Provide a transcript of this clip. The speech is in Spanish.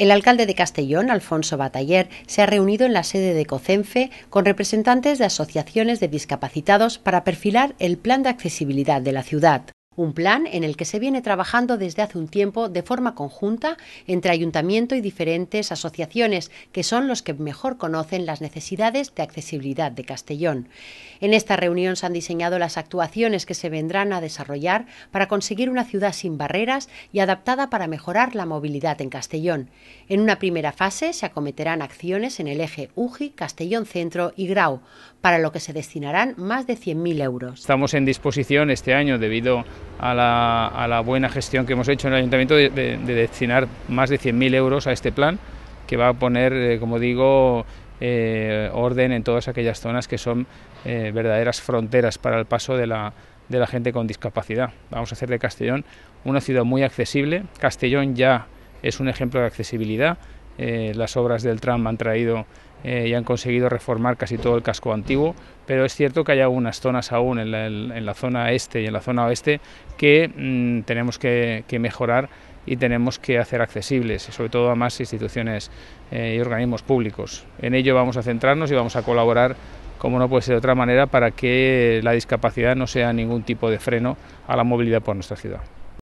El alcalde de Castellón, Alfonso Bataller, se ha reunido en la sede de COCENFE con representantes de asociaciones de discapacitados para perfilar el plan de accesibilidad de la ciudad un plan en el que se viene trabajando desde hace un tiempo de forma conjunta entre ayuntamiento y diferentes asociaciones, que son los que mejor conocen las necesidades de accesibilidad de Castellón. En esta reunión se han diseñado las actuaciones que se vendrán a desarrollar para conseguir una ciudad sin barreras y adaptada para mejorar la movilidad en Castellón. En una primera fase se acometerán acciones en el eje UJI, Castellón Centro y Grau, para lo que se destinarán más de 100.000 euros. Estamos en disposición este año debido a la, buena gestión que hemos hecho en el ayuntamiento de, destinar más de 100.000 euros a este plan, que va a poner, eh, como digo, eh, orden en todas aquellas zonas que son eh, verdaderas fronteras para el paso de la, de la gente con discapacidad. Vamos a hacer de Castellón una ciudad muy accesible. Castellón ya es un ejemplo de accesibilidad. las obras del tram han traído eh, y han conseguido reformar casi todo el casco antiguo, pero es cierto que hay algunas zonas aún en la, zona este y en la zona oeste que mm, tenemos que, mejorar y tenemos que hacer accesibles, sobre todo a más instituciones eh, y organismos públicos. En ello vamos a centrarnos y vamos a colaborar, como no puede ser de otra manera, para que la discapacidad no sea ningún tipo de freno a la movilidad por nuestra ciudad.